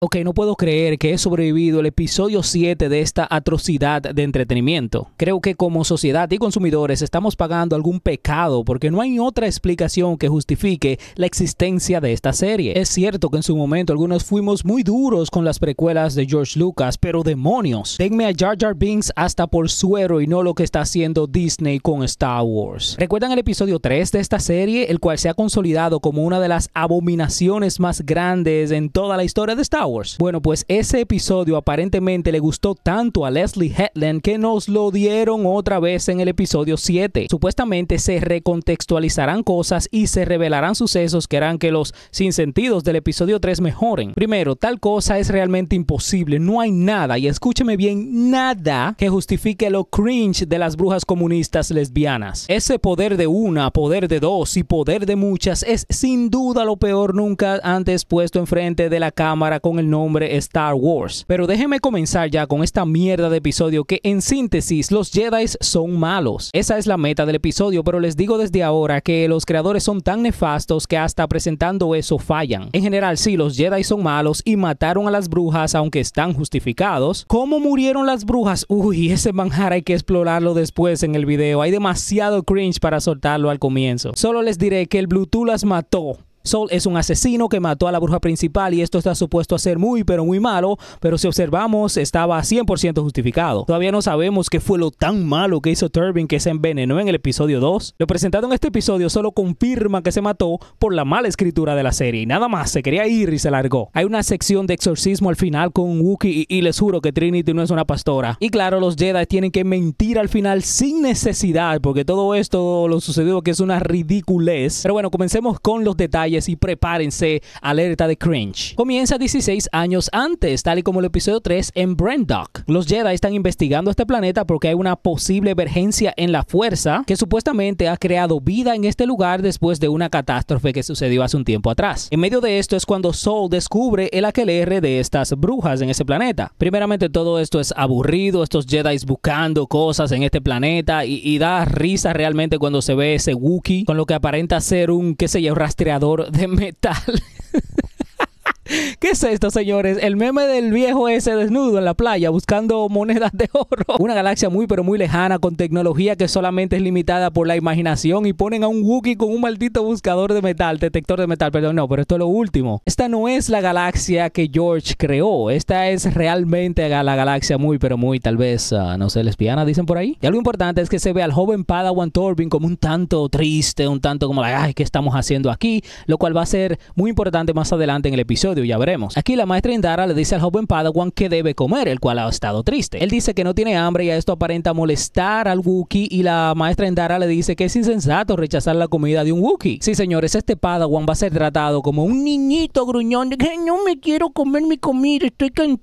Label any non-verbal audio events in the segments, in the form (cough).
Ok, no puedo creer que he sobrevivido el episodio 7 de esta atrocidad de entretenimiento. Creo que como sociedad y consumidores estamos pagando algún pecado porque no hay otra explicación que justifique la existencia de esta serie. Es cierto que en su momento algunos fuimos muy duros con las precuelas de George Lucas, pero demonios. Denme a Jar Jar Binks hasta por suero y no lo que está haciendo Disney con Star Wars. ¿Recuerdan el episodio 3 de esta serie, el cual se ha consolidado como una de las abominaciones más grandes en toda la historia de Star Wars? Bueno, pues ese episodio aparentemente le gustó tanto a Leslie Headland que nos lo dieron otra vez en el episodio 7. Supuestamente se recontextualizarán cosas y se revelarán sucesos que harán que los sinsentidos del episodio 3 mejoren. Primero, tal cosa es realmente imposible, no hay nada, y escúcheme bien, nada que justifique lo cringe de las brujas comunistas lesbianas. Ese poder de una, poder de dos y poder de muchas es sin duda lo peor nunca antes puesto enfrente de la cámara con el nombre Star Wars. Pero déjenme comenzar ya con esta mierda de episodio que en síntesis los Jedi son malos. Esa es la meta del episodio, pero les digo desde ahora que los creadores son tan nefastos que hasta presentando eso fallan. En general, si los Jedi son malos y mataron a las brujas aunque están justificados. ¿Cómo murieron las brujas? Uy, ese manjar hay que explorarlo después en el video. Hay demasiado cringe para soltarlo al comienzo. Solo les diré que el Bluetooth las mató Sol es un asesino que mató a la bruja principal y esto está supuesto a ser muy pero muy malo, pero si observamos estaba 100% justificado. Todavía no sabemos qué fue lo tan malo que hizo Turbin que se envenenó en el episodio 2. Lo presentado en este episodio solo confirma que se mató por la mala escritura de la serie y nada más, se quería ir y se largó. Hay una sección de exorcismo al final con Wookie y, y les juro que Trinity no es una pastora. Y claro, los Jedi tienen que mentir al final sin necesidad porque todo esto lo sucedió que es una ridiculez. Pero bueno, comencemos con los detalles y prepárense, alerta de cringe. Comienza 16 años antes, tal y como el episodio 3 en Brendock. Los Jedi están investigando este planeta porque hay una posible emergencia en la fuerza que supuestamente ha creado vida en este lugar después de una catástrofe que sucedió hace un tiempo atrás. En medio de esto es cuando Soul descubre el aquelerre de estas brujas en ese planeta. Primeramente todo esto es aburrido, estos Jedi buscando cosas en este planeta y, da risa realmente cuando se ve ese Wookiee con lo que aparenta ser un, qué sé yo, rastreador de metal. (laughs) (laughs) ¿Qué es esto, señores? El meme del viejo ese desnudo en la playa buscando monedas de oro. (laughs) Una galaxia muy pero muy lejana con tecnología que solamente es limitada por la imaginación y ponen a un Wookiee con un maldito buscador de metal, detector de metal, perdón, no, pero esto es lo último. Esta no es la galaxia que George creó, esta es realmente la galaxia muy pero muy tal vez, ah, no sé, lesbiana, dicen por ahí. Y algo importante es que se ve al joven Padawan Torbin como un tanto triste, un tanto como, la, ay, ¿qué estamos haciendo aquí? Lo cual va a ser muy importante más adelante en el episodio ya veremos. Aquí la maestra Indara le dice al joven Padawan que debe comer, el cual ha estado triste. Él dice que no tiene hambre y a esto aparenta molestar al Wookiee y la maestra Indara le dice que es insensato rechazar la comida de un Wookiee. Sí, señores, este Padawan va a ser tratado como un niñito gruñón de que no me quiero comer mi comida, estoy cansado,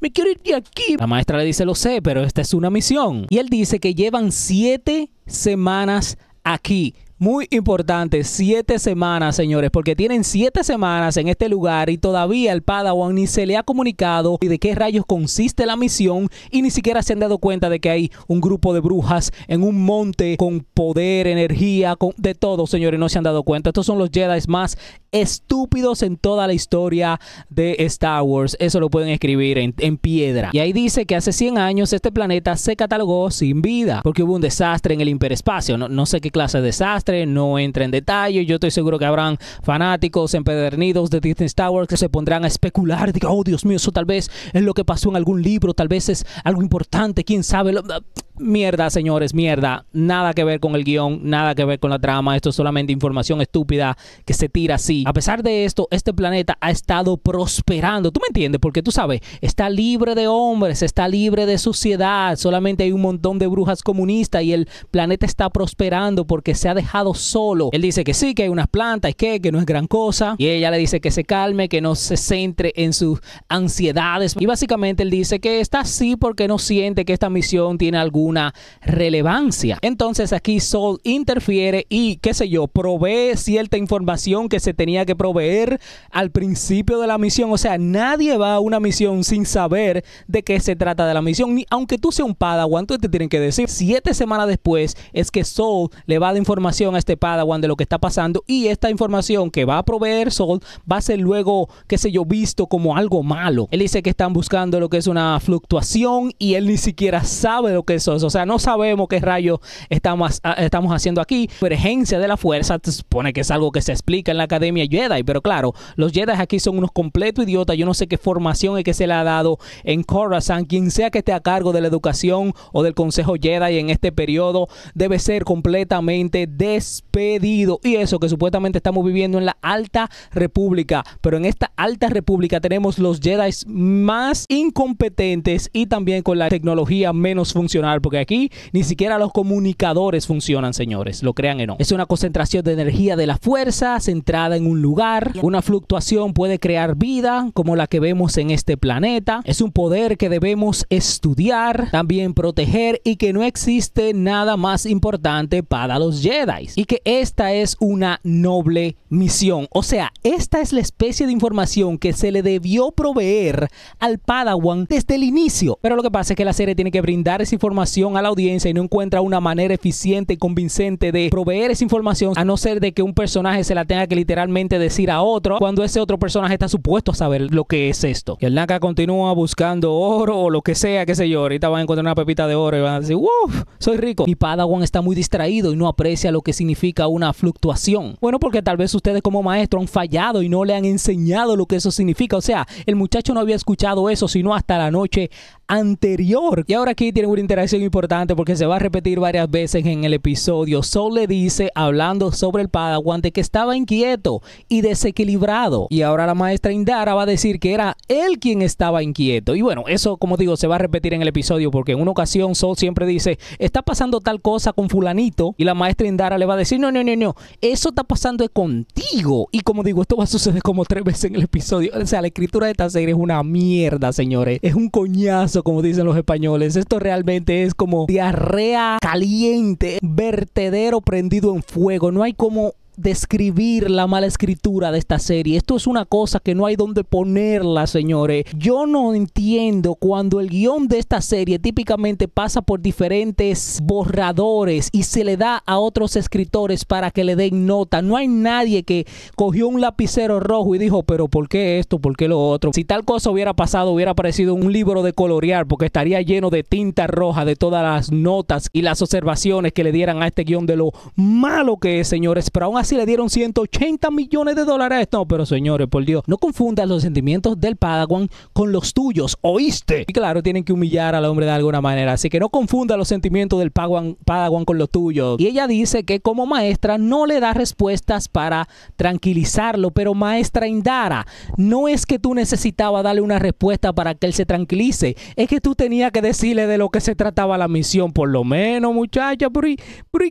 me quiero ir de aquí. La maestra le dice, lo sé, pero esta es una misión. Y él dice que llevan siete semanas aquí muy importante, siete semanas, señores, porque tienen siete semanas en este lugar y todavía el Padawan ni se le ha comunicado de qué rayos consiste la misión y ni siquiera se han dado cuenta de que hay un grupo de brujas en un monte con poder, energía, con de todo, señores, no se han dado cuenta. Estos son los Jedi más estúpidos en toda la historia de Star Wars. Eso lo pueden escribir en, piedra. Y ahí dice que hace 100 años este planeta se catalogó sin vida porque hubo un desastre en el hiperespacio. no sé qué clase de desastre no entra en detalle. Yo estoy seguro que habrán fanáticos empedernidos de Disney Star Wars que se pondrán a especular, diga, oh Dios mío, eso tal vez es lo que pasó en algún libro, tal vez es algo importante, quién sabe. Mierda, señores, mierda. Nada que ver con el guión, nada que ver con la trama. Esto es solamente información estúpida que se tira así. A pesar de esto, este planeta ha estado prosperando. ¿Tú me entiendes? Porque tú sabes, está libre de hombres, está libre de suciedad. Solamente hay un montón de brujas comunistas y el planeta está prosperando porque se ha dejado solo. Él dice que sí, que hay unas plantas y que, que no es gran cosa. Y ella le dice que se calme, que no se centre en sus ansiedades. Y básicamente él dice que está así porque no siente que esta misión tiene algún una relevancia. Entonces aquí Sol interfiere y, qué sé yo, provee cierta información que se tenía que proveer al principio de la misión. O sea, nadie va a una misión sin saber de qué se trata de la misión. Ni, aunque tú seas un padawan, tú te tienen que decir. Siete semanas después es que Sol le va a dar información a este padawan de lo que está pasando y esta información que va a proveer Sol va a ser luego, qué sé yo, visto como algo malo. Él dice que están buscando lo que es una fluctuación y él ni siquiera sabe lo que es o sea, no sabemos qué rayos estamos, ah, estamos haciendo aquí. Emergencia de la fuerza, se supone que es algo que se explica en la Academia Jedi, pero claro, los Jedi aquí son unos completos idiotas. Yo no sé qué formación es que se le ha dado en Coruscant. Quien sea que esté a cargo de la educación o del Consejo Jedi en este periodo debe ser completamente despedido. Y eso que supuestamente estamos viviendo en la Alta República, pero en esta Alta República tenemos los Jedi más incompetentes y también con la tecnología menos funcional porque aquí ni siquiera los comunicadores funcionan, señores, lo crean o no. Es una concentración de energía de la fuerza centrada en un lugar. Una fluctuación puede crear vida como la que vemos en este planeta. Es un poder que debemos estudiar, también proteger y que no existe nada más importante para los Jedi. Y que esta es una noble misión. O sea, esta es la especie de información que se le debió proveer al Padawan desde el inicio. Pero lo que pasa es que la serie tiene que brindar esa información a la audiencia y no encuentra una manera eficiente y convincente de proveer esa información a no ser de que un personaje se la tenga que literalmente decir a otro cuando ese otro personaje está supuesto a saber lo que es esto. Y el Naka continúa buscando oro o lo que sea, qué sé yo. Ahorita van a encontrar una pepita de oro y van a decir, ¡Uf! Soy rico. Y Padawan está muy distraído y no aprecia lo que significa una fluctuación. Bueno, porque tal vez usted ustedes como maestro han fallado y no le han enseñado lo que eso significa. O sea, el muchacho no había escuchado eso sino hasta la noche anterior. Y ahora aquí tienen una interacción importante porque se va a repetir varias veces en el episodio. Sol le dice, hablando sobre el Padawan, que estaba inquieto y desequilibrado. Y ahora la maestra Indara va a decir que era él quien estaba inquieto. Y bueno, eso, como digo, se va a repetir en el episodio porque en una ocasión Sol siempre dice, está pasando tal cosa con fulanito. Y la maestra Indara le va a decir, no, no, no, no, eso está pasando contigo. Y como digo, esto va a suceder como tres veces en el episodio. O sea, la escritura de esta serie es una mierda, señores. Es un coñazo como dicen los españoles. Esto realmente es como diarrea caliente, vertedero prendido en fuego. No hay como describir la mala escritura de esta serie. Esto es una cosa que no hay donde ponerla, señores. Yo no entiendo cuando el guión de esta serie típicamente pasa por diferentes borradores y se le da a otros escritores para que le den nota. No hay nadie que cogió un lapicero rojo y dijo, pero ¿por qué esto? ¿Por qué lo otro? Si tal cosa hubiera pasado, hubiera parecido un libro de colorear porque estaría lleno de tinta roja de todas las notas y las observaciones que le dieran a este guión de lo malo que es, señores. Pero aún así si le dieron 180 millones de dólares. No, pero señores, por Dios, no confundas los sentimientos del Padawan con los tuyos, ¿oíste? Y claro, tienen que humillar al hombre de alguna manera, así que no confunda los sentimientos del Padawan, con los tuyos. Y ella dice que como maestra no le da respuestas para tranquilizarlo, pero maestra Indara, no es que tú necesitabas darle una respuesta para que él se tranquilice, es que tú tenías que decirle de lo que se trataba la misión, por lo menos, muchacha, pero, ¿y,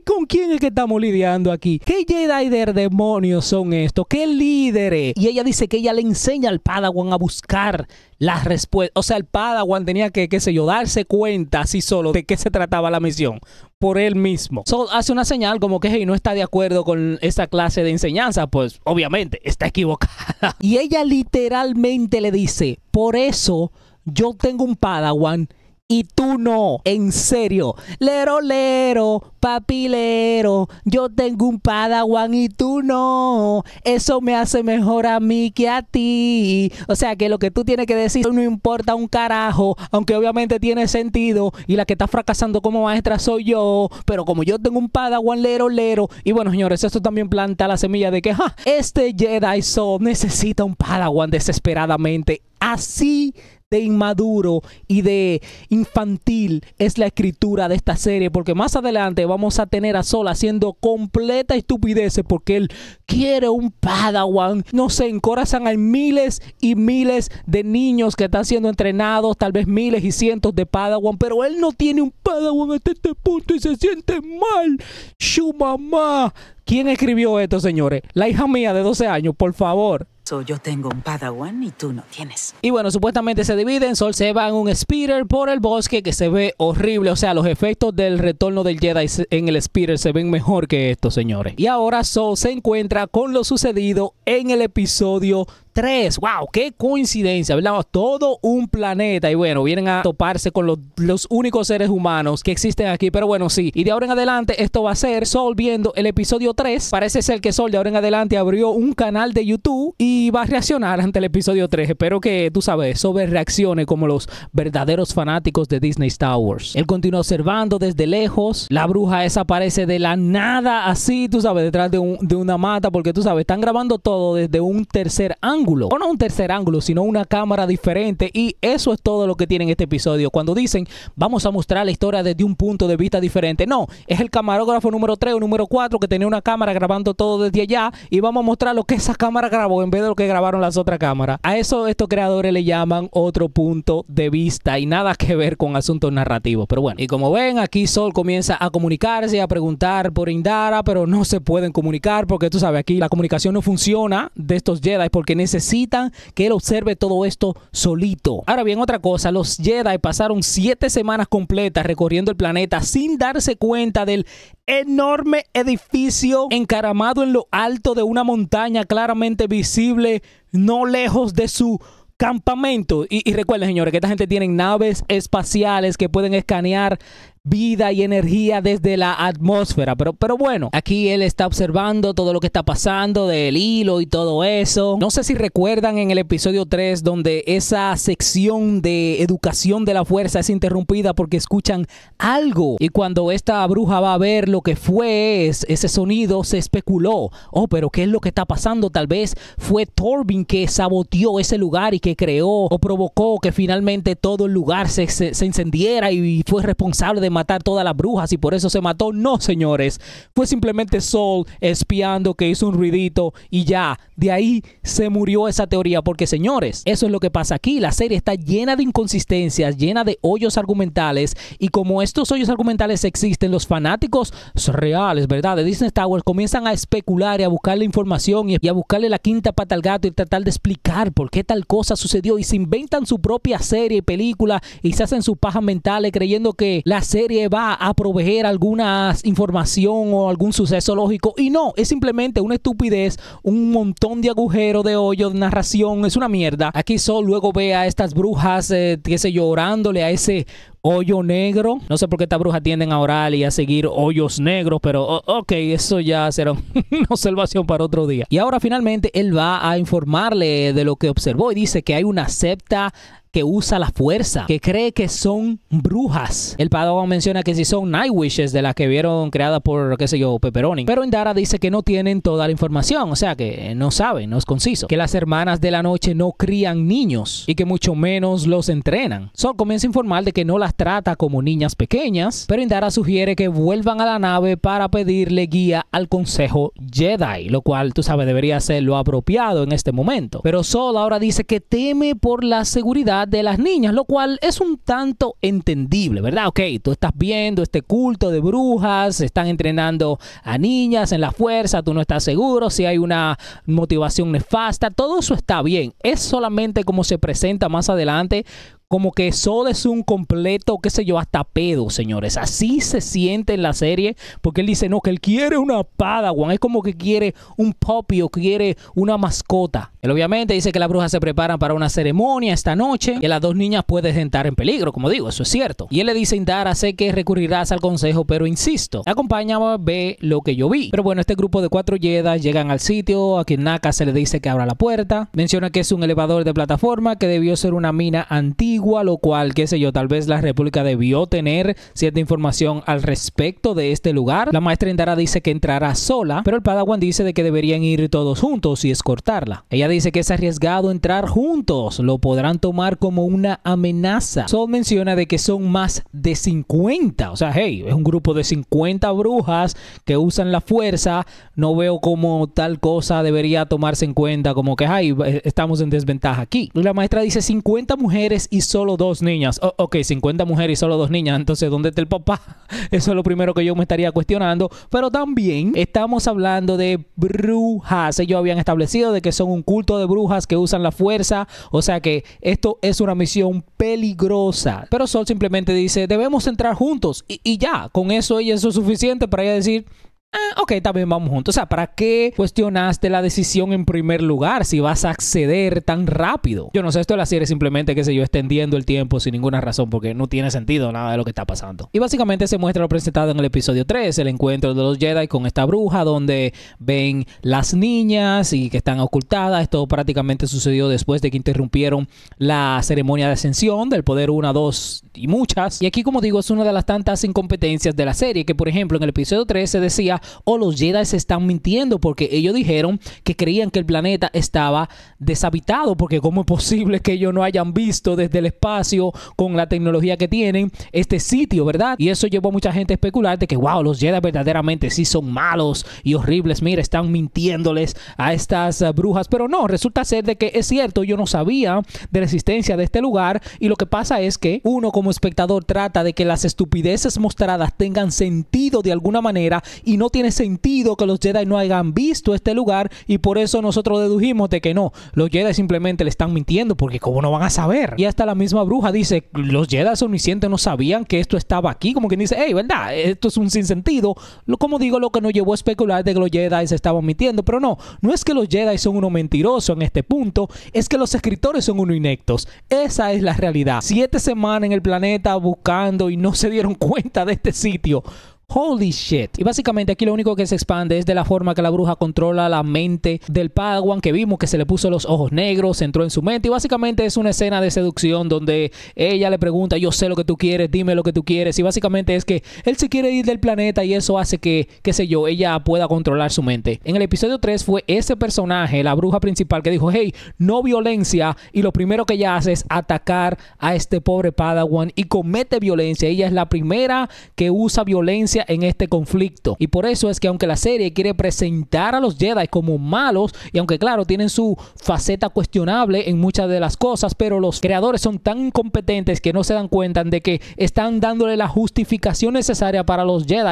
con quién es que estamos lidiando aquí? ¿Qué Jedi ¿Qué líder demonios son estos? ¿Qué líderes? Y ella dice que ella le enseña al Padawan a buscar las respuestas. O sea, el Padawan tenía que, qué sé yo, darse cuenta así solo de qué se trataba la misión por él mismo. hace una señal como que no está de acuerdo con esa clase de enseñanza, pues obviamente está equivocada. (laughs) Y ella literalmente le dice, por eso yo tengo un Padawan y tú no. En serio. Lero, lero, papilero. Yo tengo un padawan y tú no. Eso me hace mejor a mí que a ti. O sea que lo que tú tienes que decir no importa un carajo. Aunque obviamente tiene sentido. Y la que está fracasando como maestra soy yo. Pero como yo tengo un padawan lero, lero. Y bueno, señores, esto también planta la semilla de que ja, este Jedi Soul necesita un padawan desesperadamente. Así de inmaduro y de infantil es la escritura de esta serie, porque más adelante vamos a tener a Sol haciendo completa estupidez porque él quiere un padawan. No sé, en hay miles y miles de niños que están siendo entrenados, tal vez miles y cientos de padawan, pero él no tiene un padawan hasta este punto y se siente mal. Su mamá. ¿Quién escribió esto, señores? La hija mía de 12 años, por favor. So, yo tengo un Padawan y tú no tienes. Y bueno, supuestamente se dividen. Sol se va en un speeder por el bosque que se ve horrible. O sea, los efectos del retorno del Jedi en el speeder se ven mejor que esto, señores. Y ahora Sol se encuentra con lo sucedido en el episodio 3. ¡Wow! ¡Qué coincidencia! Hablamos todo un planeta y bueno, vienen a toparse con los, únicos seres humanos que existen aquí. Pero bueno, sí. Y de ahora en adelante esto va a ser Sol viendo el episodio 3. Parece ser que Sol de ahora en adelante abrió un canal de YouTube y va a reaccionar ante el episodio 3. Espero que, tú sabes, sobre reaccione como los verdaderos fanáticos de Disney Star Wars. Él continúa observando desde lejos. La bruja desaparece de la nada así, tú sabes, detrás de una mata porque tú sabes, están grabando todo desde un tercer ángulo o no un tercer ángulo, sino una cámara diferente. Y eso es todo lo que tienen este episodio. Cuando dicen, vamos a mostrar la historia desde un punto de vista diferente. No, es el camarógrafo número 3 o número 4 que tenía una cámara grabando todo desde allá y vamos a mostrar lo que esa cámara grabó en vez de lo que grabaron las otras cámaras. A eso estos creadores le llaman otro punto de vista y nada que ver con asuntos narrativos. Pero bueno, y como ven, aquí Sol comienza a comunicarse, a preguntar por Indara, pero no se pueden comunicar porque tú sabes, aquí la comunicación no funciona de estos Jedi porque ese necesitan que él observe todo esto solito. Ahora bien, otra cosa, los Jedi pasaron siete semanas completas recorriendo el planeta sin darse cuenta del enorme edificio encaramado en lo alto de una montaña claramente visible, no lejos de su campamento. Y, y, recuerden, señores, que esta gente tiene naves espaciales que pueden escanear vida y energía desde la atmósfera. Pero, pero bueno, aquí él está observando todo lo que está pasando del hilo y todo eso. No sé si recuerdan en el episodio 3 donde esa sección de educación de la fuerza es interrumpida porque escuchan algo. Y cuando esta bruja va a ver lo que fue ese sonido, se especuló. Oh, pero ¿qué es lo que está pasando? Tal vez fue Torbin que saboteó ese lugar y que creó o provocó que finalmente todo el lugar se, se, se y fue responsable de matar todas las brujas y por eso se mató. No, señores. Fue simplemente Sol espiando que hizo un ruidito y ya. De ahí se murió esa teoría. Porque, señores, eso es lo que pasa aquí. La serie está llena de inconsistencias, llena de hoyos argumentales. Y como estos hoyos argumentales existen, los fanáticos reales, ¿verdad? De Disney towers comienzan a especular y a buscar la información y a buscarle la quinta pata al gato y tratar de explicar por qué tal cosa sucedió. Y se inventan su propia serie y película y se hacen sus pajas mentales creyendo que la serie va a proveer alguna información o algún suceso lógico. Y no, es simplemente una estupidez, un montón de agujeros de hoyo, de narración, es una mierda. Aquí solo luego ve a estas brujas, que eh, qué a ese hoyo negro. No sé por qué estas brujas tienden a orar y a seguir hoyos negros, pero ok, eso ya será (laughs) una observación para otro día. Y ahora finalmente él va a informarle de lo que observó y dice que hay una septa que usa la fuerza, que cree que son brujas. El Padawan menciona que si son Nightwishes de las que vieron creadas por, qué sé yo, Pepperoni. Pero Indara dice que no tienen toda la información, o sea que no saben, no es conciso. Que las hermanas de la noche no crían niños y que mucho menos los entrenan. Sol comienza a informar de que no las trata como niñas pequeñas, pero Indara sugiere que vuelvan a la nave para pedirle guía al Consejo Jedi, lo cual tú sabes debería ser lo apropiado en este momento. Pero Sol ahora dice que teme por la seguridad de las niñas, lo cual es un tanto entendible, ¿verdad? Ok, tú estás viendo este culto de brujas, están entrenando a niñas en la fuerza, tú no estás seguro si hay una motivación nefasta, todo eso está bien, es solamente como se presenta más adelante como que eso es un completo, qué sé yo, hasta pedo, señores. Así se siente en la serie, porque él dice, no, que él quiere una Padawan, es como que quiere un puppy o quiere una mascota. Él obviamente dice que las brujas se preparan para una ceremonia esta noche, y las dos niñas pueden entrar en peligro, como digo, eso es cierto. Y él le dice, Indara, sé que recurrirás al consejo, pero insisto, acompáñame, ve lo que yo vi. Pero bueno, este grupo de cuatro yedas llegan al sitio, a quien Naka se le dice que abra la puerta, menciona que es un elevador de plataforma que debió ser una mina antigua, igual o cual, qué sé yo, tal vez la República debió tener cierta información al respecto de este lugar. La maestra Indara dice que entrará sola, pero el Padawan dice de que deberían ir todos juntos y escortarla. Ella dice que es arriesgado entrar juntos, lo podrán tomar como una amenaza. Sol menciona de que son más de 50, o sea, hey, es un grupo de 50 brujas que usan la fuerza, no veo como tal cosa debería tomarse en cuenta, como que, ay, estamos en desventaja aquí. La maestra dice 50 mujeres y solo dos niñas. Oh, ok, 50 mujeres y solo dos niñas. Entonces, ¿dónde está el papá? (laughs) Eso es lo primero que yo me estaría cuestionando. Pero también estamos hablando de brujas. Ellos habían establecido de que son un culto de brujas que usan la fuerza. O sea que esto es una misión peligrosa. Pero Sol simplemente dice, debemos entrar juntos. Y, ya, con eso ella es suficiente para ella decir, ah, ok, también vamos juntos. O sea, ¿para qué cuestionaste la decisión en primer lugar si vas a acceder tan rápido? Yo no sé, esto de la serie simplemente, qué sé yo, extendiendo el tiempo sin ninguna razón porque no tiene sentido nada de lo que está pasando. Y básicamente se muestra lo presentado en el episodio 3, el encuentro de los Jedi con esta bruja donde ven las niñas y que están ocultadas. Esto prácticamente sucedió después de que interrumpieron la ceremonia de ascensión del poder 1, 2 y muchas. Y aquí, como digo, es una de las tantas incompetencias de la serie que, por ejemplo, en el episodio 3 se decía o los Jedi se están mintiendo porque ellos dijeron que creían que el planeta estaba deshabitado porque cómo es posible que ellos no hayan visto desde el espacio con la tecnología que tienen este sitio, ¿verdad? Y eso llevó a mucha gente a especular de que, wow, los Jedi verdaderamente sí son malos y horribles, mira, están mintiéndoles a estas eh, brujas, pero no, resulta ser de que es cierto, yo no sabía de la existencia de este lugar y lo que pasa es que uno como espectador trata de que las estupideces mostradas tengan sentido de alguna manera y no no tiene sentido que los Jedi no hayan visto este lugar y por eso nosotros dedujimos de que no, los Jedi simplemente le están mintiendo porque cómo no van a saber. Y hasta la misma bruja dice, los Jedi omniscientes no sabían que esto estaba aquí, como quien dice, hey, ¿verdad? Esto es un sinsentido. Como digo, lo que nos llevó a especular de que los Jedi se estaban mintiendo, pero no, no es que los Jedi son uno mentiroso en este punto, es que los escritores son uno inectos. Esa es la realidad. Siete semanas en el planeta buscando y no se dieron (laughs) cuenta de este sitio. Holy shit. Y básicamente aquí lo único que se expande es de la forma que la bruja controla la mente del Padawan, que vimos que se le puso los ojos negros, entró en su mente. Y básicamente es una escena de seducción donde ella le pregunta, yo sé lo que tú quieres, dime lo que tú quieres. Y básicamente es que él se quiere ir del planeta y eso hace que, qué sé yo, ella pueda controlar su mente. En el episodio 3 fue ese personaje, la bruja principal, que dijo, hey, no violencia. Y lo primero que ella hace es atacar a este pobre Padawan y comete violencia. Ella es la primera que usa violencia en este conflicto. Y por eso es que aunque la serie quiere presentar a los Jedi como malos, y aunque claro, tienen su faceta cuestionable en muchas de las cosas, pero los creadores son tan incompetentes que no se dan cuenta de que están dándole la justificación necesaria para los Jedi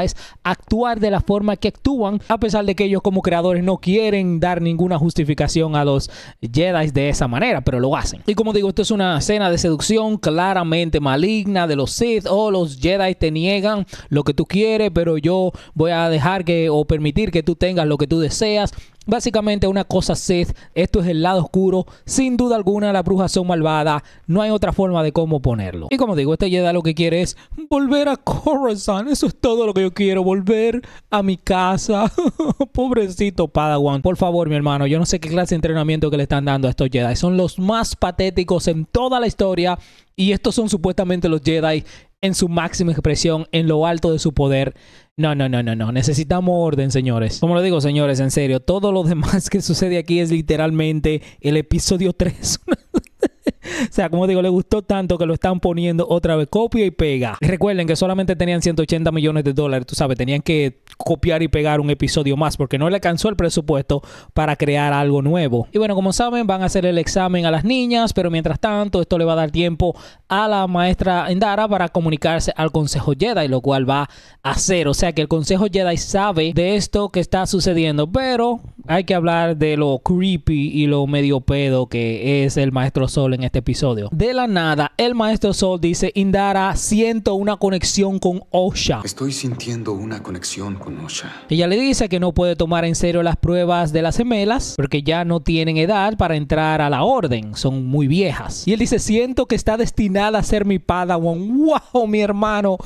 actuar de la forma que actúan, a pesar de que ellos como creadores no quieren dar ninguna justificación a los Jedi de esa manera, pero lo hacen. Y como digo, esto es una escena de seducción claramente maligna de los Sith o los Jedi te niegan lo que tú quieres pero yo voy a dejar que o permitir que tú tengas lo que tú deseas. Básicamente una cosa Seth, esto es el lado oscuro, sin duda alguna las brujas son malvadas, no hay otra forma de cómo ponerlo. Y como digo, este Jedi lo que quiere es volver a Coruscant, eso es todo lo que yo quiero, volver a mi casa. (laughs) Pobrecito Padawan, por favor mi hermano, yo no sé qué clase de entrenamiento que le están dando a estos Jedi, son los más patéticos en toda la historia y estos son supuestamente los Jedi en su máxima expresión, en lo alto de su poder. No, no, no, no, no. Necesitamos orden, señores. Como lo digo, señores, en serio, todo lo demás (laughs) que sucede aquí es literalmente el episodio 3. (laughs) (laughs) O sea, como digo, le gustó tanto que lo están poniendo otra vez, copia y pega. Recuerden que solamente tenían 180 millones de dólares, tú sabes, tenían que copiar y pegar un episodio más porque no le alcanzó el presupuesto para crear algo nuevo. Y bueno, como saben, van a hacer el examen a las niñas, pero mientras tanto, esto le va a dar tiempo a la maestra Endara para comunicarse al Consejo Jedi, lo cual va a hacer. O sea que el Consejo Jedi sabe de esto que está sucediendo, pero hay que hablar de lo creepy y lo medio pedo que es el maestro Sol en este este episodio. De la nada, el maestro Sol dice, Indara, siento una conexión con Osha. Estoy sintiendo una conexión con Osha. Ella le dice que no puede tomar en serio las pruebas de las gemelas porque ya no tienen edad para entrar a la orden, son muy viejas. Y él dice, siento que está destinada a ser mi padawan. (laughs) ¡Wow, mi hermano!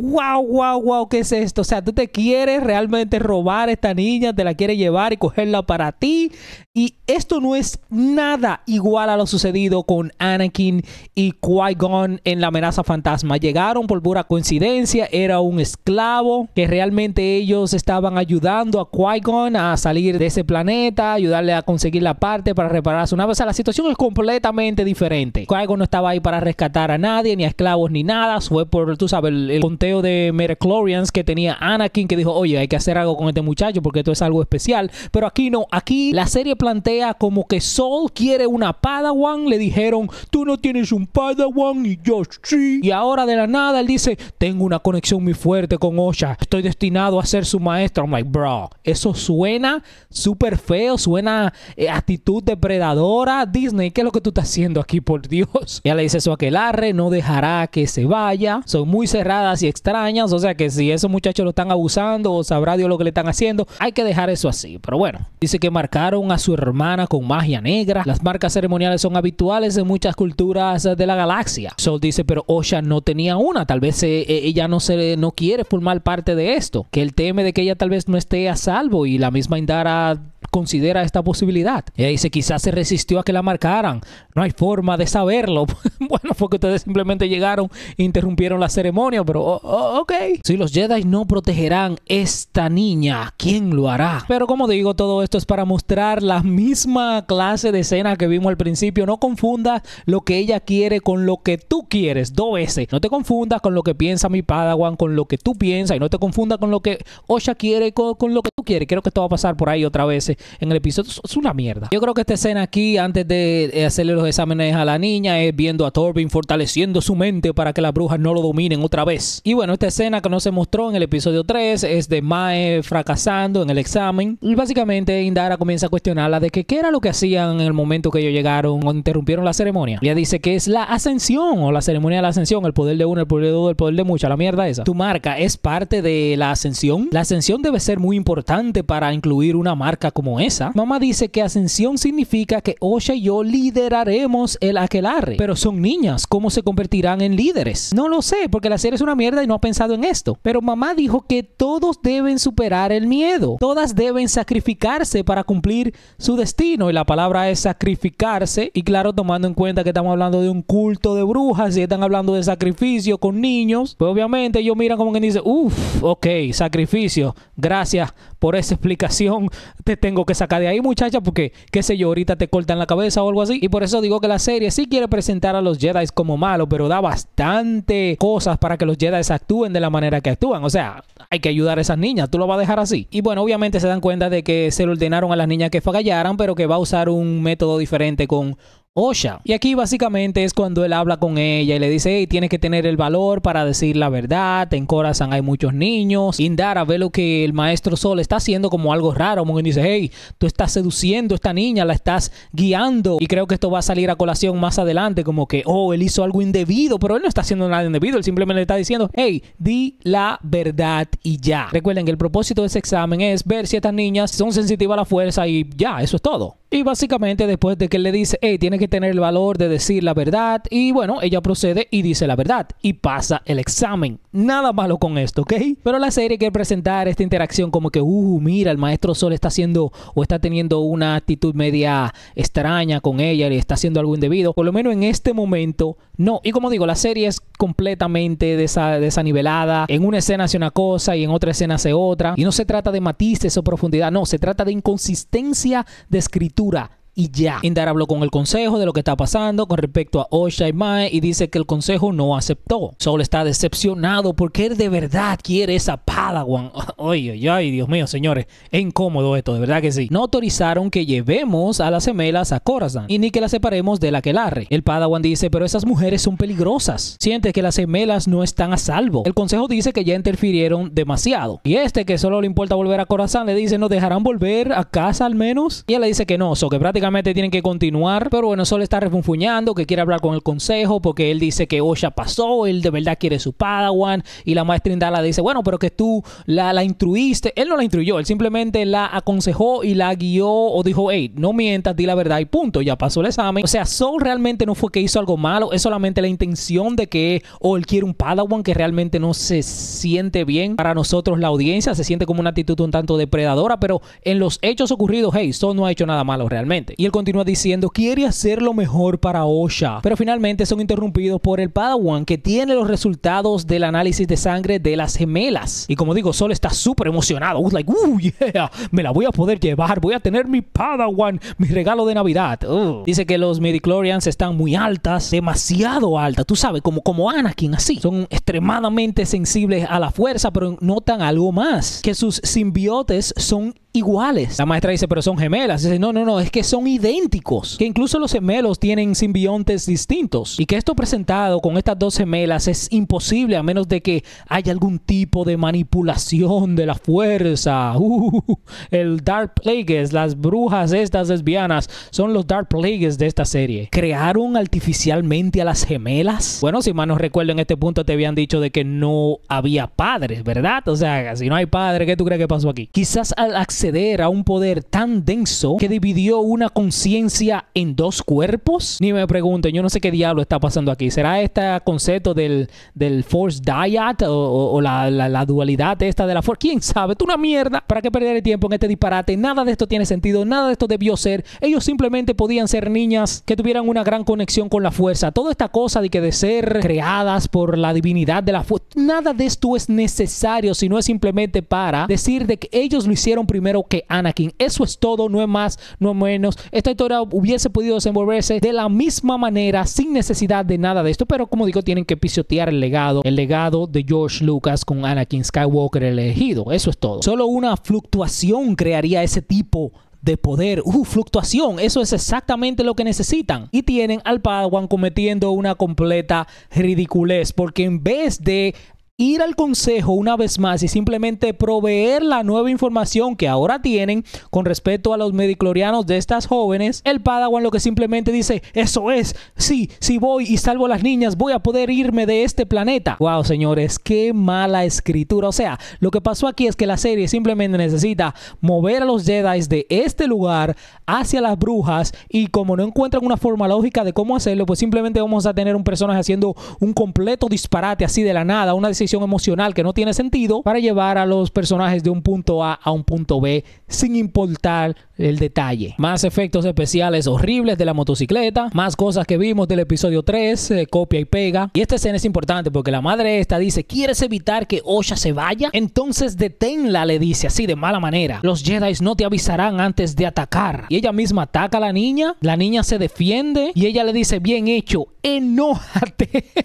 wow, wow, wow, ¿qué es esto? O sea, tú te quieres realmente robar a esta niña, te la quieres llevar y cogerla para ti. Y esto no es nada igual a lo sucedido con Anakin y Qui-Gon en la amenaza fantasma. Llegaron por pura coincidencia, era un esclavo que realmente ellos estaban ayudando a Qui-Gon a salir de ese planeta, ayudarle a conseguir la parte para reparar su nave. O sea, la situación es completamente diferente. Qui-Gon no estaba ahí para rescatar a nadie, ni a esclavos, ni nada. Fue por, tú sabes, el contexto de Metaclorians que tenía Anakin, que dijo, oye, hay que hacer algo con este muchacho porque esto es algo especial. Pero aquí no, aquí la serie plantea como que Sol quiere una Padawan. Le dijeron, tú no tienes un Padawan y yo sí. Y ahora de la nada él dice, tengo una conexión muy fuerte con Osha. Estoy destinado a ser su maestro. I'm bro, eso suena súper feo, suena eh, actitud depredadora. Disney, ¿qué es lo que tú estás haciendo aquí, por Dios? Ya le dice a aquelarre, no dejará que se vaya. Son muy cerradas y extrañas, o sea que si esos muchachos lo están abusando o sabrá Dios lo que le están haciendo, hay que dejar eso así. Pero bueno, dice que marcaron a su hermana con magia negra. Las marcas ceremoniales son habituales en muchas culturas de la galaxia. Sol dice, pero Osha no tenía una, tal vez eh, eh, ella no, se, no quiere formar parte de esto, que él teme de que ella tal vez no esté a salvo y la misma Indara considera esta posibilidad. Ella dice, quizás se resistió a que la marcaran. No hay forma de saberlo. (laughs) bueno, porque ustedes simplemente llegaron, e interrumpieron la ceremonia, pero Oh, ok, si los Jedi no protegerán esta niña, ¿quién lo hará? Pero como digo, todo esto es para mostrar la misma clase de escena que vimos al principio. No confundas lo que ella quiere con lo que tú quieres, dos veces. No te confundas con lo que piensa mi Padawan, con lo que tú piensas, y no te confundas con lo que Osha quiere, con, lo que tú quieres. Creo que esto va a pasar por ahí otra vez en el episodio. Es una mierda. Yo creo que esta escena aquí, antes de eh, hacerle los exámenes a la niña, es viendo a Torbin fortaleciendo su mente para que las brujas no lo dominen otra vez. Y bueno, esta escena que no se mostró en el episodio 3 es de Mae fracasando en el examen. Y básicamente Indara comienza a cuestionarla de qué era lo que hacían en el momento que ellos llegaron o interrumpieron la ceremonia. Ella dice que es la ascensión o la ceremonia de la ascensión, el poder de uno, el poder de dos, el poder de mucha, la mierda esa. Tu marca es parte de la ascensión. La ascensión debe ser muy importante para incluir una marca como esa. Mamá dice que ascensión significa que Osha y yo lideraremos el aquelarre, pero son niñas, ¿cómo se convertirán en líderes? No lo sé, porque la serie es una mierda y no ha pensado en esto. Pero mamá dijo que todos deben superar el miedo. Todas deben sacrificarse para cumplir su destino. Y la palabra es sacrificarse. Y claro, tomando en cuenta que estamos hablando de un culto de brujas y están hablando de sacrificio con niños, pues obviamente ellos miran como que dice, uff, ok, sacrificio. Gracias por esa explicación te tengo que sacar de ahí, muchacha, porque, qué sé yo, ahorita te cortan la cabeza o algo así. Y por eso digo que la serie sí quiere presentar a los Jedi como malos, pero da bastante cosas para que los Jedi actúen de la manera que actúan. O sea, hay que ayudar a esas niñas, tú lo vas a dejar así. Y bueno, obviamente se dan cuenta de que se lo ordenaron a las niñas que fallaran, pero que va a usar un método diferente con Osha. Y aquí básicamente es cuando él habla con ella y le dice, hey, tienes que tener el valor para decir la verdad, en Corazón hay muchos niños, Indara ve lo que el maestro Sol está haciendo como algo raro, como dice, hey, tú estás seduciendo a esta niña, la estás guiando y creo que esto va a salir a colación más adelante, como que, oh, él hizo algo indebido, pero él no está haciendo nada indebido, él simplemente le está diciendo, hey, di la verdad y ya. Recuerden que el propósito de ese examen es ver si estas niñas son sensitivas a la fuerza y ya, eso es todo. Y básicamente después de que él le dice, hey, tiene que tener el valor de decir la verdad. Y bueno, ella procede y dice la verdad. Y pasa el examen. Nada malo con esto, ¿ok? Pero la serie quiere presentar esta interacción como que, uh, mira, el maestro Sol está haciendo o está teniendo una actitud media extraña con ella y está haciendo algo indebido. Por lo menos en este momento, no. Y como digo, la serie es completamente desanivelada. En una escena hace una cosa y en otra escena hace otra. Y no se trata de matices o profundidad, no, se trata de inconsistencia de escritura y ya. Indar habló con el consejo de lo que está pasando con respecto a Osha y Mae y dice que el consejo no aceptó. Sol está decepcionado porque él de verdad quiere esa Padawan. Ay (laughs) ay, ay, Dios mío, señores, es incómodo esto, de verdad que sí. No autorizaron que llevemos a las gemelas a Corazán y ni que las separemos de la que Kelarre. El Padawan dice, pero esas mujeres son peligrosas. Siente que las gemelas no están a salvo. El consejo dice que ya interfirieron demasiado. Y este que solo le importa volver a Corazán le dice, ¿nos dejarán volver a casa al menos? Y él le dice que no, so que prácticamente tienen que continuar. Pero bueno, Sol está refunfuñando que quiere hablar con el consejo porque él dice que Osha pasó, él de verdad quiere su Padawan. Y la maestra Indala dice, bueno, pero que tú la, la instruiste. Él no la instruyó, él simplemente la aconsejó y la guió o dijo, hey, no mientas, di la verdad y punto, ya pasó el examen. O sea, Sol realmente no fue que hizo algo malo, es solamente la intención de que o él quiere un Padawan que realmente no se siente bien para nosotros la audiencia, se siente como una actitud un tanto depredadora, pero en los hechos ocurridos, hey, Sol no ha hecho nada malo realmente. Y él continúa diciendo, quiere hacer lo mejor para Osha. Pero finalmente son interrumpidos por el Padawan que tiene los resultados del análisis de sangre de las gemelas. Y como digo, Solo está súper emocionado. like, uh, yeah, me la voy a poder llevar, voy a tener mi Padawan, mi regalo de Navidad. Dice que los Mediclorians están muy altas, demasiado altas, tú sabes, como, como Anakin, así. Son extremadamente sensibles a la fuerza, pero notan algo más, que sus simbiotes son iguales. La maestra dice, pero son gemelas. Dice, no, no, no, es que son idénticos. Que incluso los gemelos tienen simbiontes distintos. Y que esto presentado con estas dos gemelas es imposible a menos de que haya algún tipo de manipulación de la fuerza. (laughs) Uh, el Dark Plagues, las brujas estas lesbianas, son los Dark Plagues de esta serie. ¿Crearon artificialmente a las gemelas? Bueno, si mal no recuerdo, en este punto te habían dicho de que no había padres, ¿verdad? O sea, si no hay padre, ¿qué tú crees que pasó aquí? Quizás al acceder a un poder tan denso que dividió una conciencia en dos cuerpos? Ni me pregunten, yo no sé qué diablo está pasando aquí. ¿Será este concepto del, del Force Diet o, la, la, dualidad esta de la Force? ¿Quién sabe? Tú una mierda. ¿Para qué perder el tiempo en este disparate? Nada de esto tiene sentido, nada de esto debió ser. Ellos simplemente podían ser niñas que tuvieran una gran conexión con la fuerza. Toda esta cosa de que de ser creadas por la divinidad de la fuerza, nada de esto es necesario, si no es simplemente para decir de que ellos lo hicieron primero que Anakin. Eso es todo, no es más, no es menos. Esta historia hubiese podido desenvolverse de la misma manera, sin necesidad de nada de esto, pero como digo, tienen que pisotear el legado, el legado de George Lucas con Anakin Skywalker elegido. Eso es todo. Solo una fluctuación crearía ese tipo de poder, uh, fluctuación, eso es exactamente lo que necesitan. Y tienen al Padawan cometiendo una completa ridiculez, porque en vez de ir al consejo una vez más y simplemente proveer la nueva información que ahora tienen con respecto a los mediclorianos de estas jóvenes, el Padawan lo que simplemente dice, eso es, sí, si voy y salvo a las niñas, voy a poder irme de este planeta. Wow, señores, qué mala escritura. O sea, lo que pasó aquí es que la serie simplemente necesita mover a los Jedi de este lugar hacia las brujas y como no encuentran una forma lógica de cómo hacerlo, pues simplemente vamos a tener un personaje haciendo un completo disparate así de la nada, una decisión emocional que no tiene sentido para llevar a los personajes de un punto A a un punto B sin importar el detalle. Más efectos especiales horribles de la motocicleta, más cosas que vimos del episodio 3, eh, copia y pega. Y esta escena es importante porque la madre esta dice, ¿quieres evitar que Osha se vaya? Entonces deténla, le dice así de mala manera. Los Jedi no te avisarán antes de atacar. Y ella misma ataca a la niña, la niña se defiende y ella le dice, bien hecho, enójate. (laughs)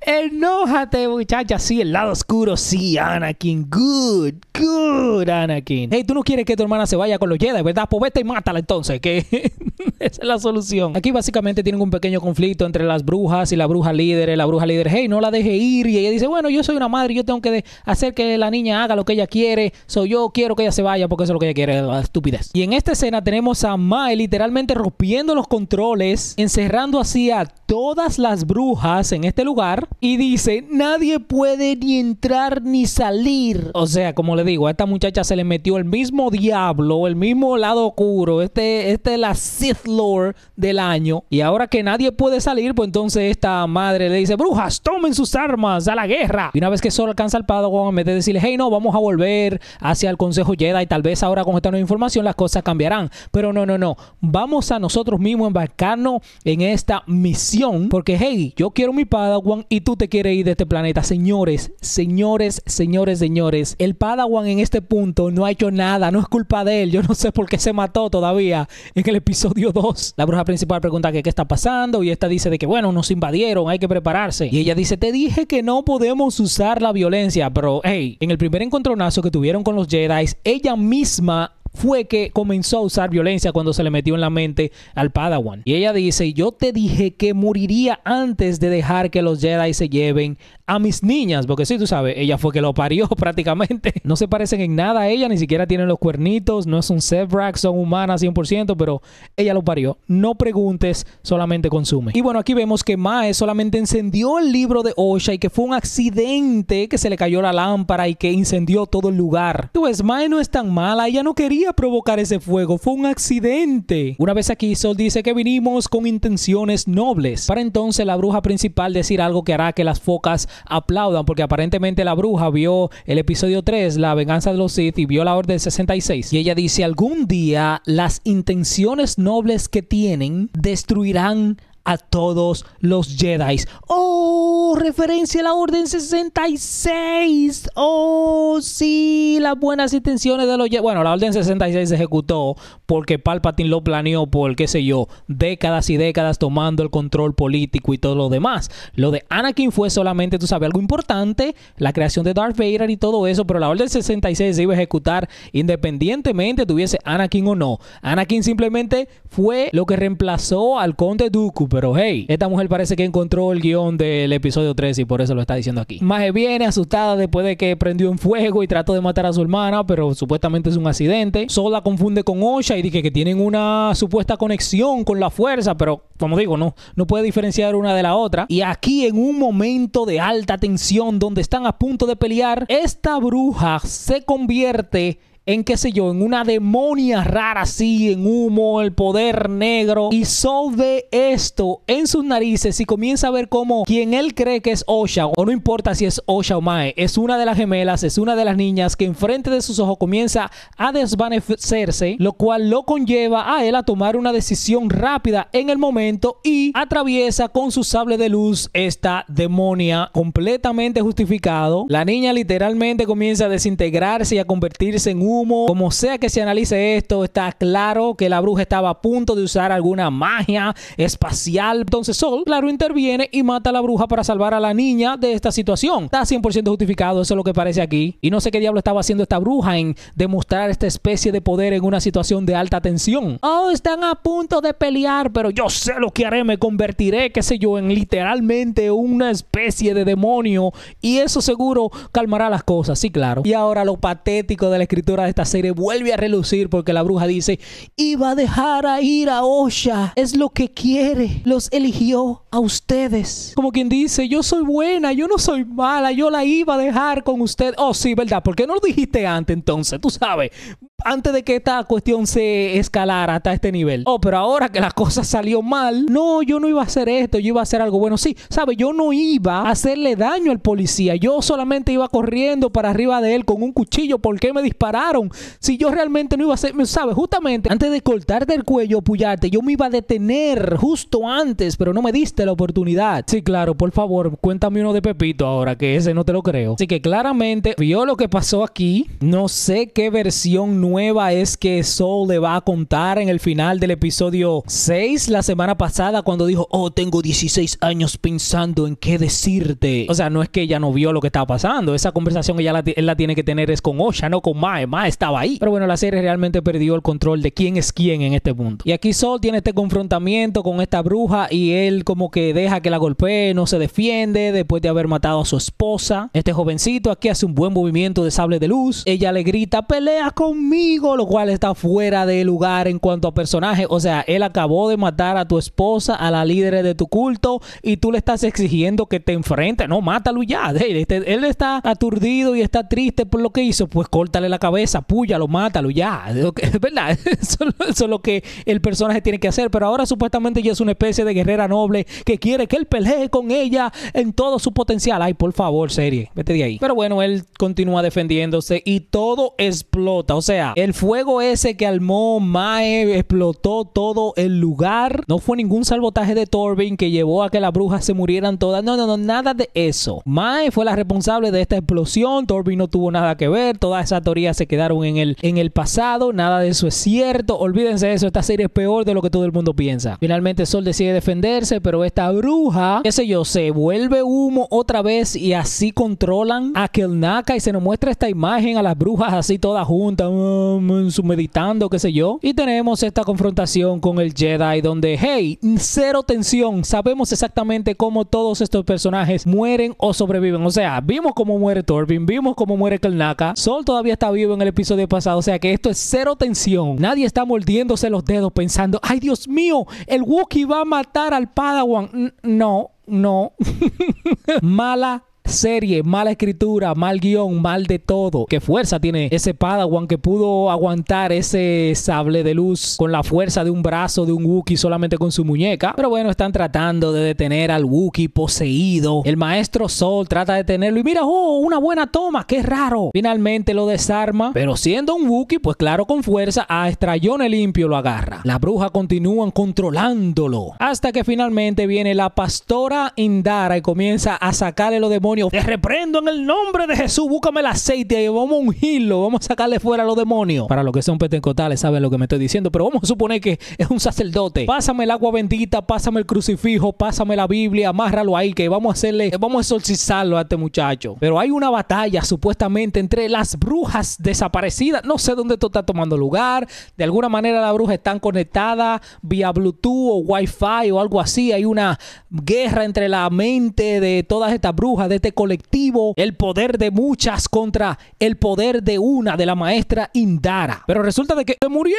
Enójate, muchacha. Sí, el lado oscuro. Sí, Anakin. Good, good, Anakin. Hey, tú no quieres que tu hermana se vaya con los Jedi, ¿verdad? Pues vete y mátala entonces, que (laughs) esa es la solución. Aquí básicamente tienen un pequeño conflicto entre las brujas y la bruja líder. Eh, la bruja líder, hey, no la deje ir. Y ella dice, bueno, yo soy una madre, yo tengo que hacer que la niña haga lo que ella quiere. Soy yo quiero que ella se vaya porque eso es lo que ella quiere, la estupidez. Y en esta escena tenemos a Mae literalmente rompiendo los controles, encerrando así a todas las brujas en este este lugar y dice, nadie puede ni entrar ni salir. O sea, como le digo, a esta muchacha se le metió el mismo diablo, el mismo lado oscuro, este, este es la Sith Lord del año. Y ahora que nadie puede salir, pues entonces esta madre le dice, brujas, tomen sus armas a la guerra. Y una vez que solo alcanza el Padawan, en vez de decirle, hey, no, vamos a volver hacia el Consejo Jedi, y tal vez ahora con esta nueva información las cosas cambiarán. Pero no, no, no, vamos a nosotros mismos embarcarnos en esta misión, porque hey, yo quiero mi padre y tú te quieres ir de este planeta. Señores, señores, señores, señores. El Padawan en este punto no ha hecho nada. No es culpa de él. Yo no sé por qué se mató todavía en el episodio 2. La bruja principal pregunta que qué está pasando y esta dice de que bueno, nos invadieron, hay que prepararse. Y ella dice, te dije que no podemos usar la violencia, pero Hey, en el primer encontronazo que tuvieron con los Jedi, ella misma fue que comenzó a usar violencia cuando se le metió en la mente al Padawan. Y ella dice, yo te dije que moriría antes de dejar que los Jedi se lleven a mis niñas, porque si tú sabes, ella fue que lo parió (laughs) prácticamente. No se parecen en nada a ella, ni siquiera tienen los cuernitos, no es un Zebra... son humanas 100%, pero ella lo parió. No preguntes, solamente consume. Y bueno, aquí vemos que Mae solamente encendió el libro de Osha y que fue un accidente que se le cayó la lámpara y que incendió todo el lugar. Tú ves, Mae no es tan mala, ella no quería provocar ese fuego, fue un accidente. Una vez aquí, Sol dice que vinimos con intenciones nobles. Para entonces la bruja principal decir algo que hará que las focas aplaudan porque aparentemente la bruja vio el episodio 3, La venganza de los Sith, y vio la Orden 66. Y ella dice, algún día las intenciones nobles que tienen destruirán a todos los Jedi. ¡Oh! Referencia a la Orden 66. ¡Oh! Sí, las buenas intenciones de los Jedi. Bueno, la Orden 66 se ejecutó porque Palpatine lo planeó por, qué sé yo, décadas y décadas tomando el control político y todo lo demás. Lo de Anakin fue solamente, tú sabes, algo importante, la creación de Darth Vader y todo eso, pero la Orden 66 se iba a ejecutar independientemente tuviese Anakin o no. Anakin simplemente fue lo que reemplazó al Conde Dooku pero hey, esta mujer parece que encontró el guión del episodio 3 y por eso lo está diciendo aquí. Maje viene asustada después de que prendió un fuego y trató de matar a su hermana, pero supuestamente es un accidente. la confunde con Osha y dice que tienen una supuesta conexión con la fuerza, pero como digo, no, no puede diferenciar una de la otra. Y aquí en un momento de alta tensión donde están a punto de pelear, esta bruja se convierte en qué sé yo, en una demonia rara así, en humo, el poder negro, y ve esto en sus narices y comienza a ver como quien él cree que es Osha, o no importa si es Osha o Mae, es una de las gemelas, es una de las niñas que enfrente de sus ojos comienza a desvanecerse, lo cual lo conlleva a él a tomar una decisión rápida en el momento y atraviesa con su sable de luz esta demonia completamente justificado. La niña literalmente comienza a desintegrarse y a convertirse en un como sea que se analice esto, está claro que la bruja estaba a punto de usar alguna magia espacial. Entonces Sol, claro, interviene y mata a la bruja para salvar a la niña de esta situación. Está 100% justificado, eso es lo que parece aquí. Y no sé qué diablo estaba haciendo esta bruja en demostrar esta especie de poder en una situación de alta tensión. Oh, están a punto de pelear, pero yo sé lo que haré, me convertiré, qué sé yo, en literalmente una especie de demonio y eso seguro calmará las cosas, sí, claro. Y ahora lo patético de la escritura de esta serie vuelve a relucir porque la bruja dice, iba a dejar a ir a Osha, es lo que quiere, los eligió a ustedes. Como quien dice, yo soy buena, yo no soy mala, yo la iba a dejar con usted. Oh, sí, ¿verdad? ¿Por qué no lo dijiste antes entonces? Tú sabes, antes de que esta cuestión se escalara hasta este nivel. Oh, pero ahora que la cosa salió mal, no, yo no iba a hacer esto, yo iba a hacer algo bueno. Sí, ¿sabes? Yo no iba a hacerle daño al policía, yo solamente iba corriendo para arriba de él con un cuchillo porque me dispararon si yo realmente no iba a ser, ¿sabes? Justamente antes de cortarte el cuello puyate, yo me iba a detener justo antes, pero no me diste la oportunidad. Sí, claro, por favor, cuéntame uno de Pepito ahora, que ese no te lo creo. Así que claramente vio lo que pasó aquí. No sé qué versión nueva es que Soul le va a contar en el final del episodio 6 la semana pasada cuando dijo, oh, tengo 16 años pensando en qué decirte. O sea, no es que ella no vio lo que estaba pasando. Esa conversación ella la, tiene que tener es con Osha, no con Mae. Mae estaba ahí. Pero bueno, la serie realmente perdió el control de quién es quién en este punto. Y aquí Sol tiene este confrontamiento con esta bruja y él como que deja que la golpee, no se defiende después de haber matado a su esposa. Este jovencito aquí hace un buen movimiento de sable de luz. Ella le grita, pelea conmigo, lo cual está fuera de lugar en cuanto a personaje. O sea, él acabó de matar a tu esposa, a la líder de tu culto y tú le estás exigiendo que te enfrente. No, mátalo ya. (laughs) Este, él está aturdido y está triste por lo que hizo. Pues córtale la cabeza puya lo mátalo, ya. Es (laughs) verdad, eso, es lo que el personaje tiene que hacer. Pero ahora supuestamente ella es una especie de guerrera noble que quiere que él pelee con ella en todo su potencial. Ay, por favor, serie, vete de ahí. Pero bueno, él continúa defendiéndose y todo explota. O sea, el fuego ese que armó Mae explotó todo el lugar. No fue ningún salvotaje de Torbin que llevó a que las brujas se murieran todas. No, no, no, nada de eso. Mae fue la responsable de esta explosión. Torbin no tuvo nada que ver. Toda esa teoría se quedó en el, en el pasado, nada de eso es cierto, olvídense de eso, esta serie es peor de lo que todo el mundo piensa. Finalmente Sol decide defenderse, pero esta bruja, qué sé yo, se vuelve humo otra vez y así controlan a Kelnaka y se nos muestra esta imagen a las brujas así todas juntas, um, um, meditando, qué sé yo. Y tenemos esta confrontación con el Jedi donde, hey, cero tensión, sabemos exactamente cómo todos estos personajes mueren o sobreviven. O sea, vimos cómo muere Torbin, vimos cómo muere Kelnaka, Sol todavía está vivo en el episodio pasado. O sea que esto es cero tensión. Nadie está mordiéndose los dedos pensando, ay Dios mío, el Wookiee va a matar al Padawan. no, no. (laughs) Mala serie, mala escritura, mal guión, mal de todo. Qué fuerza tiene ese Padawan que pudo aguantar ese sable de luz con la fuerza de un brazo de un Wookiee solamente con su muñeca. Pero bueno, están tratando de detener al Wookiee poseído. El maestro Sol trata de tenerlo y mira, oh, una buena toma, qué raro. Finalmente lo desarma, pero siendo un Wookiee, pues claro, con fuerza a estrellón limpio lo agarra. La bruja continúan controlándolo hasta que finalmente viene la pastora Indara y comienza a sacarle los demonios te reprendo en el nombre de Jesús. Búscame el aceite y vamos a ungirlo. Vamos a sacarle fuera a los demonios. Para los que son pentecostales saben lo que me estoy diciendo. Pero vamos a suponer que es un sacerdote. Pásame el agua bendita, pásame el crucifijo, pásame la Biblia, amárralo ahí que vamos a hacerle, vamos a exorcizarlo a este muchacho. Pero hay una batalla supuestamente entre las brujas desaparecidas. No sé dónde esto está tomando lugar. De alguna manera las brujas están conectadas vía Bluetooth o Wi-Fi o algo así. Hay una guerra entre la mente de todas estas brujas, de este colectivo, el poder de muchas contra el poder de una de la maestra Indara. Pero resulta de que murió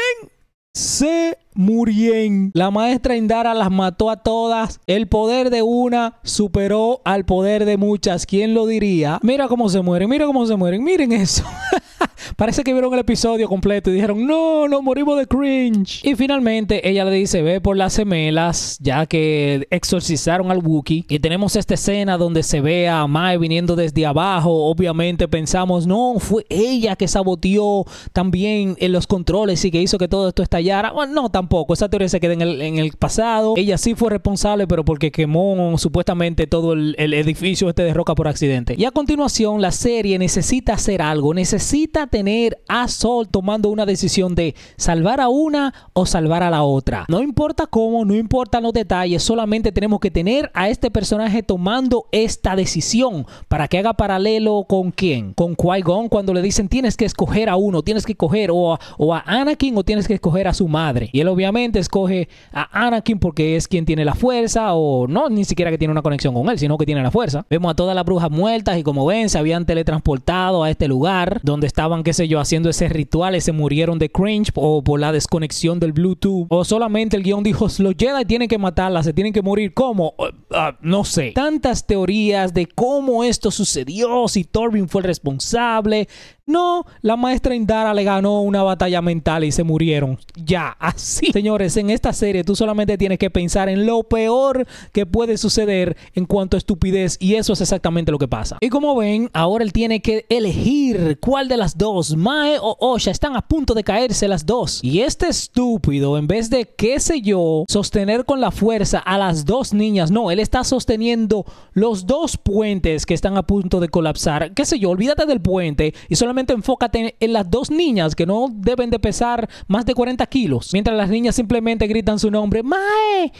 se murieron. La maestra Indara las mató a todas. El poder de una superó al poder de muchas. ¿Quién lo diría? Mira cómo se mueren, mira cómo se mueren, miren eso. (laughs) Parece que vieron el episodio completo y dijeron, no, no morimos de cringe. Y finalmente ella le dice, ve por las semelas ya que exorcizaron al Wookiee. Y tenemos esta escena donde se ve a Mae viniendo desde abajo. Obviamente pensamos, no, fue ella que saboteó también en los controles y que hizo que todo esto estallara. Yara, no, tampoco. Esa teoría se queda en el, pasado. Ella sí fue responsable, pero porque quemó supuestamente todo el, edificio este de roca por accidente. Y a continuación, la serie necesita hacer algo. Necesita tener a Sol tomando una decisión de salvar a una o salvar a la otra. No importa cómo, no importan los detalles. Solamente tenemos que tener a este personaje tomando esta decisión para que haga paralelo con quién. Con Qui-Gon cuando le dicen tienes que escoger a uno, tienes que escoger o a, o a Anakin o tienes que escoger a su madre. Y él obviamente escoge a Anakin porque es quien tiene la fuerza o no, ni siquiera que tiene una conexión con él, sino que tiene la fuerza. Vemos a todas las brujas muertas y como ven, se habían teletransportado a este lugar donde estaban, qué sé yo, haciendo ese ritual, se murieron de cringe o por la desconexión del Bluetooth. O solamente el guión dijo, los Jedi tienen que matarla, se tienen que morir. ¿Cómo? Ah, no sé. Tantas teorías de cómo esto sucedió, si Torbin fue el responsable, no, la maestra Indara le ganó una batalla mental y se murieron. Ya, así. Señores, en esta serie tú solamente tienes que pensar en lo peor que puede suceder en cuanto a estupidez y eso es exactamente lo que pasa. Y como ven, ahora él tiene que elegir cuál de las dos, Mae o Osha, están a punto de caerse las dos. Y este estúpido, en vez de, qué sé yo, sostener con la fuerza a las dos niñas, no, él está sosteniendo los dos puentes que están a punto de colapsar. Qué sé yo, olvídate del puente y solamente enfócate en las dos niñas que no deben de pesar más de 40 kilos. Mientras las niñas simplemente gritan su nombre, Mae,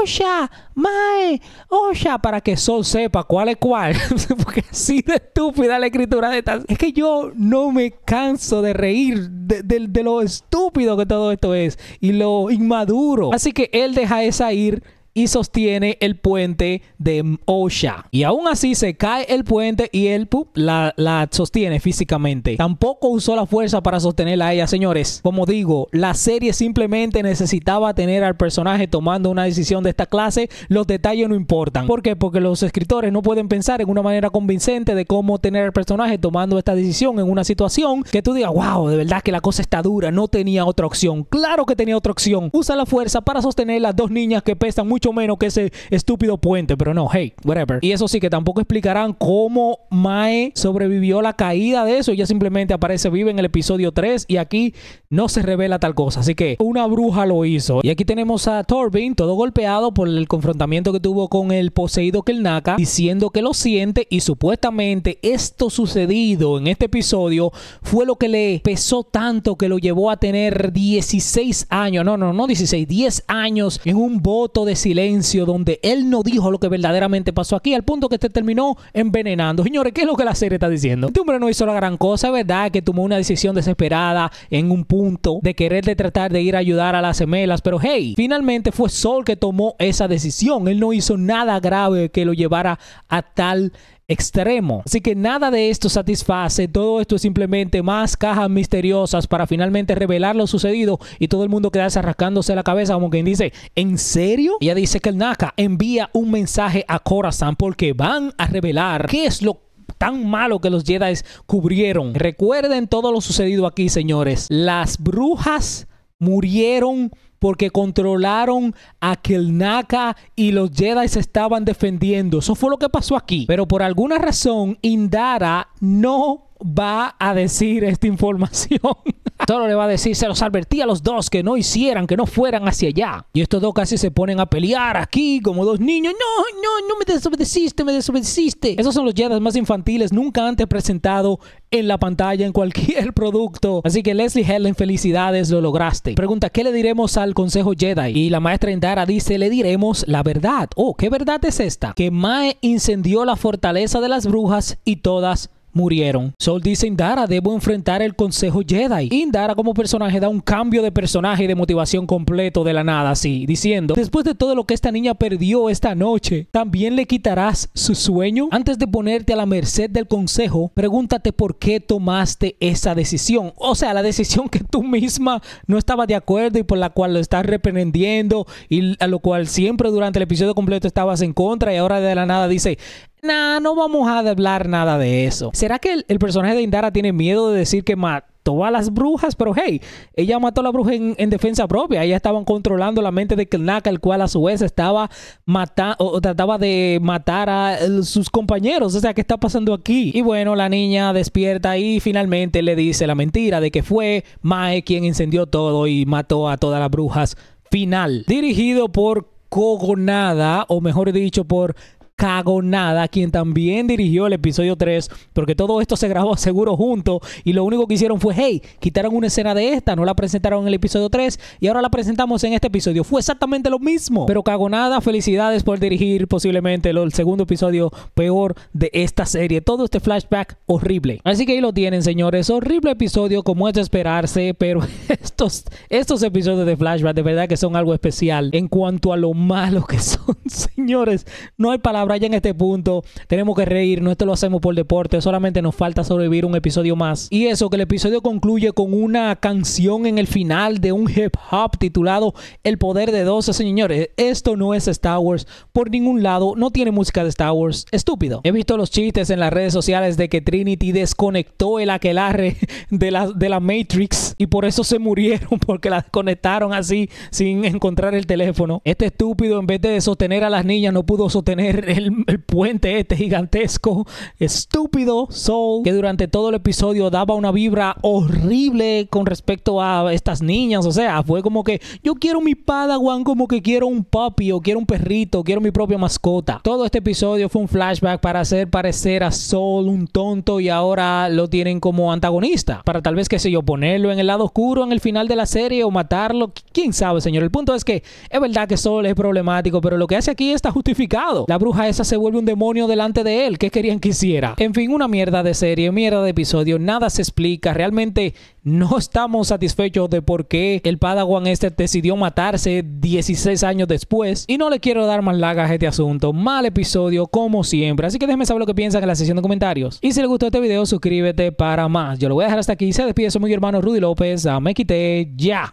Osha, Mae, Osha, para que Sol sepa cuál es cuál. (laughs) Porque así de estúpida la escritura de estas. Es que yo no me canso de reír de, de lo estúpido que todo esto es y lo inmaduro. Así que él deja esa ir y sostiene el puente de Osha. Y aún así se cae el puente y él pup, la, la sostiene físicamente. Tampoco usó la fuerza para sostenerla a ella, señores. Como digo, la serie simplemente necesitaba tener al personaje tomando una decisión de esta clase. Los detalles no importan. ¿Por qué? Porque los escritores no pueden pensar en una manera convincente de cómo tener al personaje tomando esta decisión en una situación que tú digas, wow, de verdad que la cosa está dura, no tenía otra opción. Claro que tenía otra opción. Usa la fuerza para sostener las dos niñas que pesan mucho mucho menos que ese estúpido puente, pero no, hey, whatever. Y eso sí, que tampoco explicarán cómo Mae sobrevivió la caída de eso. Ella simplemente aparece viva en el episodio 3 y aquí no se revela tal cosa. Así que una bruja lo hizo. Y aquí tenemos a Torbin, todo golpeado por el confrontamiento que tuvo con el poseído Kelnaka, diciendo que lo siente y supuestamente esto sucedido en este episodio fue lo que le pesó tanto que lo llevó a tener 16 años, no, no, no 16, 10 años en un voto de silencio silencio, donde él no dijo lo que verdaderamente pasó aquí, al punto que te este terminó envenenando. Señores, ¿qué es lo que la serie está diciendo? Este hombre no hizo la gran cosa, ¿verdad? Que tomó una decisión desesperada en un punto de querer de tratar de ir a ayudar a las gemelas, pero hey, finalmente fue Sol que tomó esa decisión. Él no hizo nada grave que lo llevara a tal extremo. Así que nada de esto satisface, todo esto es simplemente más cajas misteriosas para finalmente revelar lo sucedido y todo el mundo quedarse arrascándose la cabeza como quien dice, ¿en serio? Ella dice que el Naka envía un mensaje a Corazán porque van a revelar qué es lo tan malo que los Jedi cubrieron. Recuerden todo lo sucedido aquí, señores. Las brujas murieron porque controlaron a Kelnaka y los Jedi se estaban defendiendo. Eso fue lo que pasó aquí. Pero por alguna razón, Indara no va a decir esta (laughs) información. Toro le va a decir, se los advertí a los dos que no hicieran, que no fueran hacia allá. Y estos dos casi se ponen a pelear aquí como dos niños. No, no, no me desobedeciste, me desobedeciste. Esos son los Jedi más infantiles nunca antes presentado en la pantalla, en cualquier (laughs) producto. Así que Leslie Helen, felicidades, lo lograste. Pregunta, ¿qué le diremos al Consejo Jedi? Y la maestra Indara dice, le diremos la verdad. Oh, ¿qué verdad es esta? Que Mae incendió la fortaleza de las brujas y todas murieron. Sol dice Indara, debo enfrentar el Consejo Jedi. Indara como personaje da un cambio de personaje y de motivación completo de la nada, así, diciendo, después de todo lo que esta niña perdió esta noche, ¿también le quitarás su sueño? Antes de ponerte a la merced del Consejo, pregúntate por qué tomaste esa decisión. O sea, la decisión que tú misma no estabas de acuerdo y por la cual lo estás reprendiendo y a lo cual siempre durante el episodio completo estabas en contra y ahora de la nada dice, nah, no vamos a hablar nada de eso. ¿Será que el, personaje de Indara tiene miedo de decir que mató a las brujas? Pero hey, ella mató a la bruja en, defensa propia. Ella estaban controlando la mente de Kelnaka, el cual a su vez estaba matando o trataba de matar a sus compañeros. O sea, ¿qué está pasando aquí? Y bueno, la niña despierta y finalmente le dice la mentira de que fue Mae quien incendió todo y mató a todas las brujas. Final, dirigido por Cogonada, o mejor dicho, por cagonada, quien también dirigió el episodio 3, porque todo esto se grabó (laughs) seguro junto y lo único que hicieron fue, hey, quitaron una escena de esta, no la presentaron en el episodio 3 y ahora la presentamos en este episodio. Fue exactamente lo mismo. Pero cagonada, felicidades por dirigir posiblemente el, segundo episodio peor de esta serie. Todo este flashback horrible. Así que ahí lo tienen, señores. Horrible episodio como es de esperarse, pero (laughs) estos, estos episodios de flashback de verdad que son algo especial en cuanto a lo malo que son, (laughs) señores. No hay palabras en este punto tenemos que reír no esto lo hacemos por deporte, solamente nos falta sobrevivir un episodio más. Y eso, que el episodio concluye con una canción en el final de un hip hop titulado El Poder de 12, señores, esto no es Star Wars, por ningún lado, no tiene música de Star Wars, estúpido. He visto los chistes en las redes sociales de que Trinity desconectó el aquelarre (laughs) de la, de la Matrix y por eso se murieron, (laughs) porque la desconectaron así sin encontrar el teléfono. Este estúpido, en vez de sostener a las niñas, no pudo sostener el el, puente este gigantesco, estúpido, Soul, que durante todo el episodio daba una vibra horrible con respecto a estas niñas. O sea, fue como que yo quiero mi Padawan como que quiero un papi o quiero un perrito, quiero mi propia mascota. Todo este episodio fue un flashback para hacer parecer a Soul un tonto y ahora lo tienen como antagonista. Para tal vez, que sé yo, ponerlo en el lado oscuro en el final de la serie o matarlo. ¿Quién sabe, señor? El punto es que es verdad que Soul es problemático, pero lo que hace aquí está justificado. La bruja esa se vuelve un demonio delante de él. ¿Qué querían que hiciera? En fin, una mierda de serie, mierda de episodio, nada se explica. Realmente no estamos satisfechos de por qué el Padawan este decidió matarse 16 años después. Y no le quiero dar más lagas a este asunto. Mal episodio, como siempre. Así que déjenme saber lo que piensan en la sección de comentarios. Y si les gustó este video, suscríbete para más. Yo lo voy a dejar hasta aquí. Se despide, soy mi hermano Rudy López. Me quité ya.